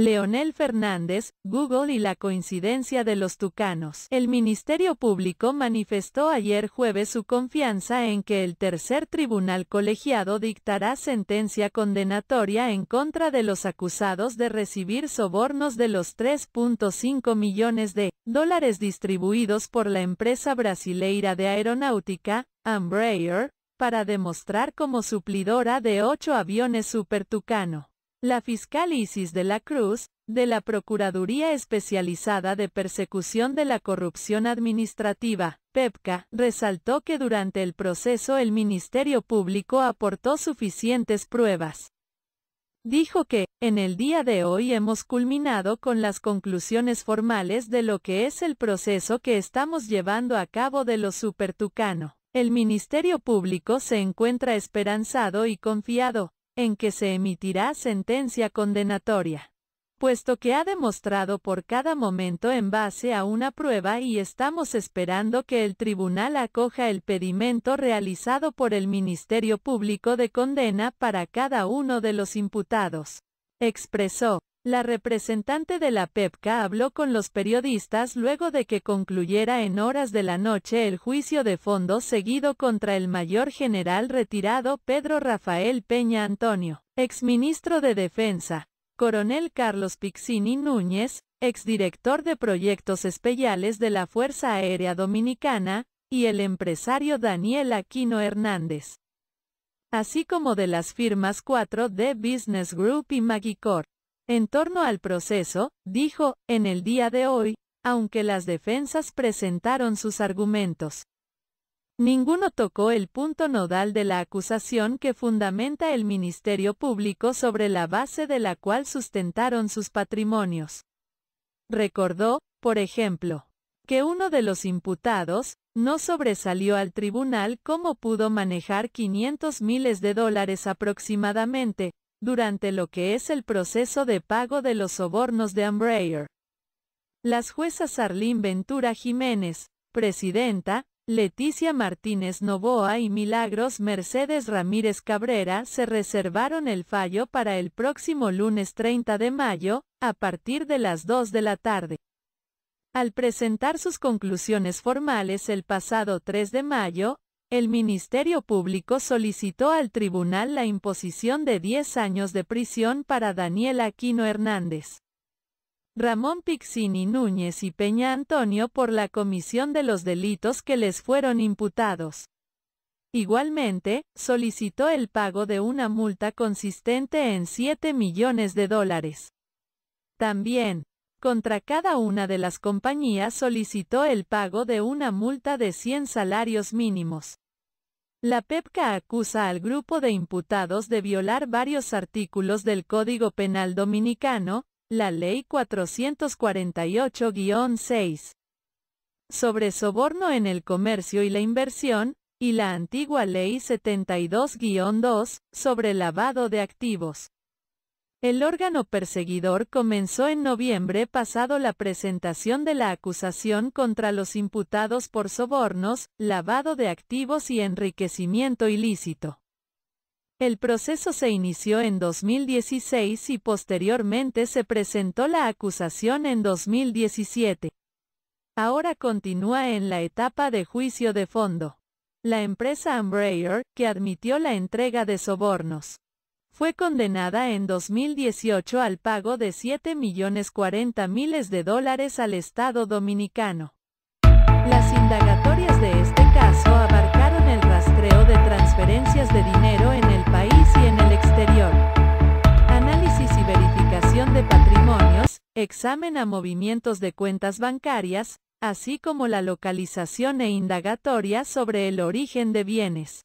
Leonel Fernández, Google y la coincidencia de los tucanos. El Ministerio Público manifestó ayer jueves su confianza en que el tercer tribunal colegiado dictará sentencia condenatoria en contra de los acusados de recibir sobornos de los 3.5 millones de dólares distribuidos por la empresa brasileira de aeronáutica, Embraer, para demostrar como suplidora de ocho aviones Super Tucano. La fiscal Isis de la Cruz, de la Procuraduría Especializada de Persecución de la Corrupción Administrativa, PEPCA, resaltó que durante el proceso el Ministerio Público aportó suficientes pruebas. Dijo que, en el día de hoy hemos culminado con las conclusiones formales de lo que es el proceso que estamos llevando a cabo de lo Supertucano. El Ministerio Público se encuentra esperanzado y confiado, en que se emitirá sentencia condenatoria puesto que ha demostrado por cada momento en base a una prueba y estamos esperando que el tribunal acoja el pedimento realizado por el Ministerio Público de Condena para cada uno de los imputados. Expresó. La representante de la PEPCA habló con los periodistas luego de que concluyera en horas de la noche el juicio de fondo seguido contra el mayor general retirado Pedro Rafael Peña Antonio, exministro de Defensa, coronel Carlos Pixini Núñez, exdirector de proyectos especiales de la Fuerza Aérea Dominicana, y el empresario Daniel Aquino Hernández, así como de las firmas 4D Business Group y Magicor. En torno al proceso, dijo, en el día de hoy, aunque las defensas presentaron sus argumentos. Ninguno tocó el punto nodal de la acusación que fundamenta el Ministerio Público sobre la base de la cual sustentaron sus patrimonios. Recordó, por ejemplo, que uno de los imputados, no sobresalió al tribunal cómo pudo manejar 500 miles de dólares aproximadamente, durante lo que es el proceso de pago de los sobornos de Embraer. Las juezas Arlín Ventura Jiménez, presidenta, Leticia Martínez Novoa y Milagros Mercedes Ramírez Cabrera se reservaron el fallo para el próximo lunes 30 de mayo, a partir de las 2 de la tarde. Al presentar sus conclusiones formales el pasado 3 de mayo, el Ministerio Público solicitó al tribunal la imposición de 10 años de prisión para Daniel Aquino Hernández. Ramón Pixini Núñez y Peña Antonio por la comisión de los delitos que les fueron imputados. Igualmente, solicitó el pago de una multa consistente en 7 millones de dólares. También, contra cada una de las compañías solicitó el pago de una multa de 100 salarios mínimos. La PEPCA acusa al grupo de imputados de violar varios artículos del Código Penal Dominicano, la Ley 448-6, sobre soborno en el comercio y la inversión, y la antigua Ley 72-2, sobre lavado de activos. El órgano perseguidor comenzó en noviembre pasado la presentación de la acusación contra los imputados por sobornos, lavado de activos y enriquecimiento ilícito. El proceso se inició en 2016 y posteriormente se presentó la acusación en 2017. Ahora continúa en la etapa de juicio de fondo. La empresa Embraer, que admitió la entrega de sobornos, fue condenada en 2018 al pago de 7 millones 40 miles de dólares al Estado dominicano. Las indagatorias de este caso abarcaron el rastreo de transferencias de dinero en el país y en el exterior, análisis y verificación de patrimonios, examen a movimientos de cuentas bancarias, así como la localización e indagatoria sobre el origen de bienes.